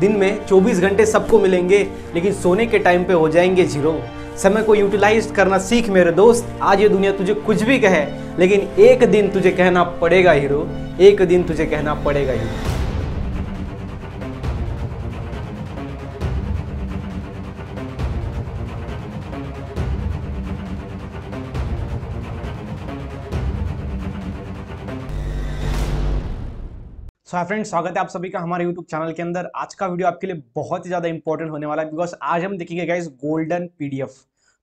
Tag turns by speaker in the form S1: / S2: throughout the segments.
S1: दिन में 24 घंटे सबको मिलेंगे लेकिन सोने के टाइम पे हो जाएंगे जीरो समय को यूटिलाइज करना सीख मेरे दोस्त आज ये दुनिया तुझे कुछ भी कहे लेकिन एक दिन तुझे कहना पड़ेगा हीरो एक दिन तुझे कहना पड़ेगा हीरो सो so, फ्रेंड स्वागत है आप सभी का हमारे यूट्यूब चैनल के अंदर आज का वीडियो आपके लिए बहुत ही ज़्यादा इंपॉर्टेंट होने वाला है बिकॉज आज हम देखेंगे गाइज गोल्डन पीडीएफ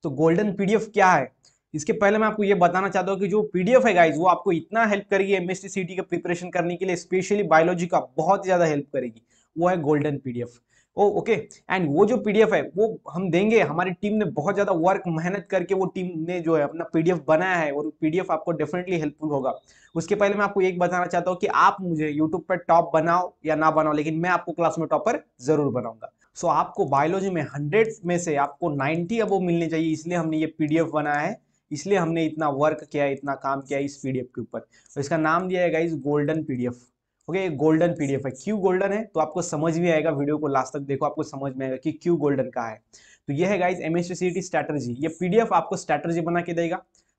S1: तो गोल्डन पीडीएफ क्या है इसके पहले मैं आपको ये बताना चाहता हूँ कि जो पीडीएफ है गाइज वो आपको इतना हेल्प करेगी एमएससी सीटी का प्रिपरेशन करने के लिए स्पेशली बायोलॉजी का बहुत ज़्यादा हेल्प करेगी वो है गोल्डन पीडीएफ ओ ओके एंड वो जो पीडीएफ है वो हम देंगे हमारी टीम ने बहुत ज्यादा वर्क मेहनत करके वो टीम ने जो है अपना पीडीएफ बनाया है और पीडीएफ आपको डेफिनेटली हेल्पफुल होगा उसके पहले मैं आपको एक बताना चाहता हूँ कि आप मुझे यूट्यूब पर टॉप बनाओ या ना बनाओ लेकिन मैं आपको क्लास में टॉपर जरूर बनाऊंगा सो so, आपको बायोलॉजी में हंड्रेड में से आपको नाइन्टी अब मिलने चाहिए इसलिए हमने ये पीडीएफ बनाया है इसलिए हमने इतना वर्क किया इतना काम किया इस पीडीएफ के ऊपर तो इसका नाम दिया है गाइज गोल्डन पीडीएफ ओके ये गोल्डन पीडीएफ है क्यू गोल्डन है तो आपको समझ भी आएगा वीडियो को लास्ट तक देखो आपको समझ में आएगा कि क्यू गोल्डन का है तो ये है गाइज एम स्ट्रैटेजी ये पीडीएफ आपको स्ट्रैटेजी बना के देगा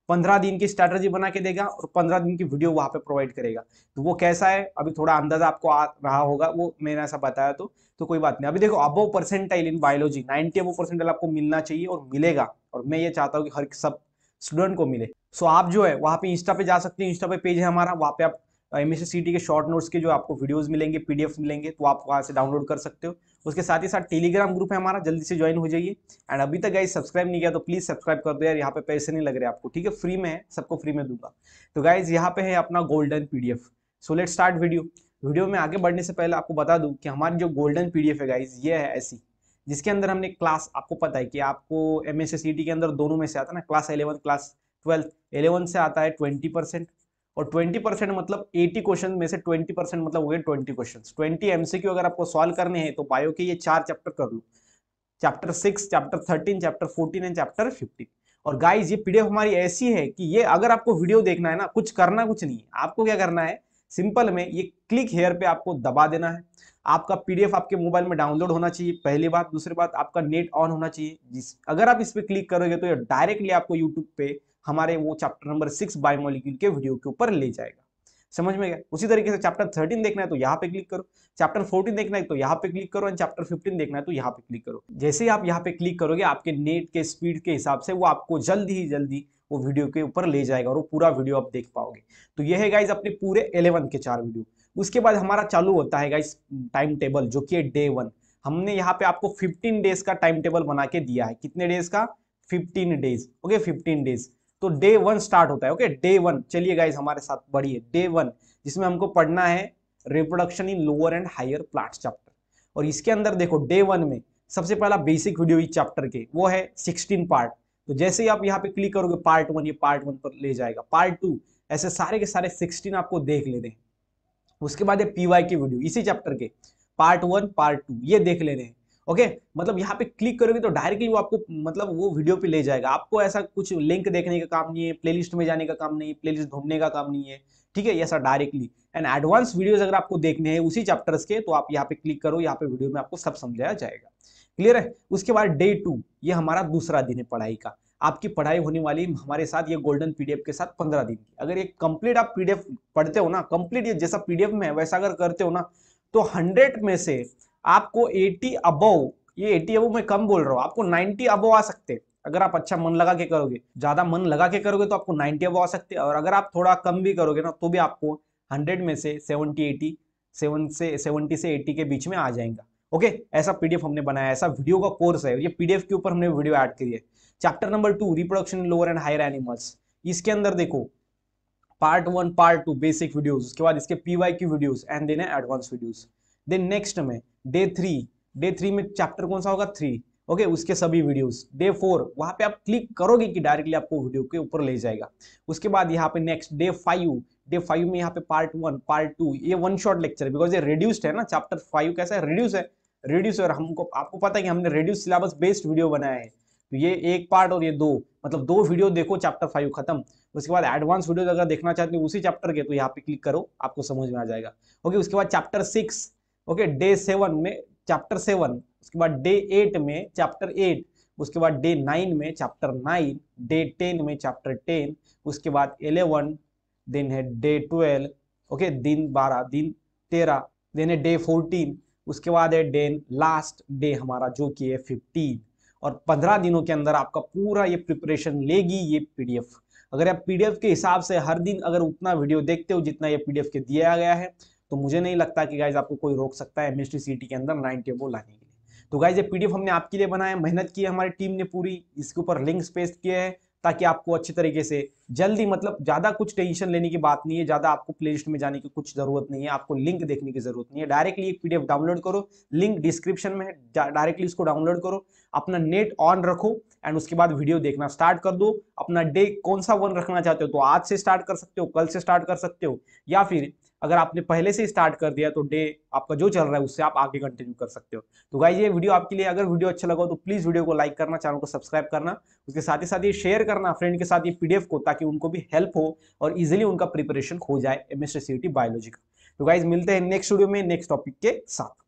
S1: पंद्रह दिन की स्ट्रैटेजी बना के देगा और पंद्रह दिन की वीडियो वहां पे प्रोवाइड करेगा तो वो कैसा है अभी थोड़ा अंदाजा आपको आ रहा होगा वो मैंने ऐसा बताया तो तो कोई बात नहीं अभी देखो above percentile in biology ninety above percentile आपको मिलना चाहिए और मिलेगा और मैं ये चाहता हूँ कि हर सब स्टूडेंट को मिले सो so, आप जो है वहाँ पे इंस्टा पे जा सकते हैं इंस्टा पे पेज है हमारा वहाँ पे आप एम एस के शॉर्ट नोट्स के जो आपको वीडियोस मिलेंगे पीडीएफ मिलेंगे तो आप वहाँ से डाउनलोड कर सकते हो उसके साथ ही साथ टेलीग्राम ग्रुप है हमारा जल्दी से ज्वाइन हो जाइए एंड अभी तक गाइज सब्सक्राइब नहीं किया तो प्लीज़ सब्सक्राइब कर दो यार यहाँ पे पैसे नहीं लग रहे आपको ठीक है फ्री में है सबको फ्री में दूंगा तो गाइज यहाँ पे है अपना golden PDF so let start video video में आगे बढ़ने से पहले आपको बता दूँ कि हमारी जो गोल्डन पी है गाइज ये है ऐसी जिसके अंदर हमने क्लास आपको पता है कि आपको एम के अंदर दोनों में से आता है ना class eleven class twelfth eleven से आता है ट्वेंटी परसेंट और 20 परसेंट मतलब 80 क्वेश्चन में से 20 परसेंट मतलब हो गए 20 क्वेश्चन 20 एमसीक्यू अगर आपको सॉल्व करने हैं तो बायो के ये चार चैप्टर कर लो chapter six chapter thirteen chapter fourteen and chapter fifteen और गाइज ये पीडीएफ हमारी ऐसी है कि ये अगर आपको वीडियो देखना है ना कुछ करना कुछ नहीं आपको क्या करना है सिंपल में ये क्लिक हेयर पे आपको दबा देना है आपका पीडीएफ आपके मोबाइल में डाउनलोड होना चाहिए पहली बात दूसरी बात आपका नेट ऑन होना चाहिए जिस अगर आप इस पर क्लिक करोगे तो ये डायरेक्टली आपको यूट्यूब पे हमारे वो चैप्टर नंबर सिक्स बायोमोलिक्यूल के वीडियो के ऊपर ले जाएगा समझ में गया उसी तरीके से चैप्टर थर्टीन देखना है तो यहाँ पे क्लिक करो चैप्टर फोर्टीन देखना है तो यहाँ पे क्लिक करो एंड चैप्टर फिफ्टीन देखना है तो यहाँ पे क्लिक करो जैसे ही आप यहाँ पे क्लिक करोगे आपके नेट के स्पीड के हिसाब से वो आपको जल्दी ही जल्दी वो वीडियो के ऊपर ले जाएगा और वो पूरा वीडियो आप देख पाओगे तो ये है गाइज अपने पूरे एलेवन के चार वीडियो उसके बाद हमारा चालू होता है गाइज टाइम टेबल जो कि है डे वन हमने यहाँ पे आपको 15 डेज का टाइम टेबल बना के दिया है कितने डेज का 15 डेज ओके 15 डेज तो डे वन स्टार्ट होता है ओके डे वन चलिए गाइज हमारे साथ बढ़िए डे वन जिसमें हमको पढ़ना है reproduction in lower and higher plant chapter और इसके अंदर देखो डे वन में सबसे पहला बेसिक वीडियो इस चैप्टर के वो है सिक्सटीन पार्ट तो जैसे ही आप यहाँ पे क्लिक करोगे पार्ट वन ये पार्ट वन पर ले जाएगा पार्ट टू ऐसे सारे के सारे सिक्सटीन आपको देख लेने हैं उसके बाद ये पीवाई की वीडियो इसी चैप्टर के पार्ट वन पार्ट टू ये देख लेने हैं ओके मतलब यहाँ पे क्लिक करोगे तो डायरेक्टली वो आपको मतलब वो वीडियो पे ले जाएगा आपको ऐसा कुछ लिंक देखने का काम नहीं है प्लेलिस्ट में जाने का काम नहीं है प्लेलिस्ट ढूंढने का काम नहीं है ठीक है ऐसा डायरेक्टली एंड एडवांस वीडियोज अगर आपको देखने हैं उसी चैप्टर्स के तो आप यहाँ पे क्लिक करो यहाँ पे वीडियो में आपको सब समझाया जाएगा क्लियर है उसके बाद डे टू ये हमारा दूसरा दिन है पढ़ाई का आपकी पढ़ाई होने वाली हमारे साथ ये गोल्डन पीडीएफ के साथ पंद्रह दिन की अगर ये कंप्लीट आप पीडीएफ पढ़ते हो ना कंप्लीट ये जैसा पीडीएफ में है वैसा अगर करते हो ना तो हंड्रेड में से आपको 80 अबव ये 80 अबव मैं कम बोल रहा हूँ आपको 90 अबव आ सकते हैं अगर आप अच्छा मन लगा के करोगे ज्यादा मन लगा के करोगे तो आपको 90 अबव आ सकते हैं और अगर आप थोड़ा कम भी करोगे ना तो भी आपको 100 में से 70 80 सेवन से 70 से 80 के बीच में आ जाएगा ओके ऐसा पीडीएफ हमने बनाया ऐसा वीडियो का कोर्स है ये पीडीएफ के ऊपर हमने वीडियो ऐड करी है chapter number two reproduction lower and higher animals इसके अंदर देखो part one part two basic videos उसके बाद इसके पीवाई की videos and then advance videos then next में डे थ्री डे थ्री में चैप्टर कौन सा होगा थ्री ओके okay, उसके सभी वीडियोस डे फोर वहां पे आप क्लिक करोगे कि डायरेक्टली आपको वीडियो के ऊपर ले जाएगा उसके बाद यहाँ पे next day five day five में यहाँ पे पार्ट वन पार्ट टू ये वन शॉट लेक्चर बिकॉज ये रिड्यूस्ड है ना चैप्टर फाइव कैसा है रिड्यूस है रिड्यूस और हमको आपको पता है कि हमने रेड्यूस सिलेबस बेस्ड वीडियो बनाया है तो ये एक पार्ट और ये दो मतलब दो वीडियो देखो चैप्टर फाइव खत्म उसके बाद एडवांस वीडियो अगर देखना चाहते हो उसी चैप्टर के तो यहाँ पे क्लिक करो आपको समझ में आ जाएगा ओके उसके बाद chapter six okay day seven में चैप्टर सेवन उसके बाद डे एट में चैप्टर एट उसके बाद डे नाइन में चैप्टर नाइन डे टेन में चैप्टर टेन उसके बाद एलेवन देन है डे ट्वेल्व ओके दिन बारह दिन तेरह देन है डे फोर्टीन उसके बाद है डे लास्ट डे हमारा जो कि है फिफ्टीन और पंद्रह दिनों के अंदर आपका पूरा ये प्रिपरेशन लेगी ये पीडीएफ अगर आप पीडीएफ के हिसाब से हर दिन अगर उतना वीडियो देखते हो जितना ये पीडीएफ के दिया गया है तो मुझे नहीं लगता कि गाइज आपको कोई रोक सकता है एमएसटी सीटी के अंदर नाइन टेबल लाने के लिए तो गाइज ये पीडीएफ हमने आपके लिए बनाया मेहनत की है हमारी टीम ने पूरी इसके ऊपर लिंक पेस्ट किए हैं ताकि आपको अच्छे तरीके से जल्दी मतलब ज़्यादा कुछ टेंशन लेने की बात नहीं है ज़्यादा आपको प्ले लिस्ट में जाने की कुछ ज़रूरत नहीं है आपको लिंक देखने की ज़रूरत नहीं है डायरेक्टली एक पीडीएफ डाउनलोड करो लिंक डिस्क्रिप्शन में है डायरेक्टली इसको डाउनलोड करो अपना नेट ऑन रखो एंड उसके बाद वीडियो देखना स्टार्ट कर दो अपना डे कौन सा वन रखना चाहते हो तो आज से स्टार्ट कर सकते हो कल से स्टार्ट कर सकते हो या फिर अगर आपने पहले से स्टार्ट कर दिया तो डे आपका जो चल रहा है उससे आप आगे कंटिन्यू कर सकते हो तो गाइज ये वीडियो आपके लिए अगर वीडियो अच्छा लगा तो प्लीज वीडियो को लाइक करना चैनल को सब्सक्राइब करना उसके साथ ही साथ ये शेयर करना फ्रेंड के साथ ये पीडीएफ को ताकि उनको भी हेल्प हो और इजिली उनका प्रिपरेशन हो जाए एस बायोलॉजी का तो गाइज मिलते हैं नेक्स्ट वीडियो में नेक्स्ट टॉपिक के साथ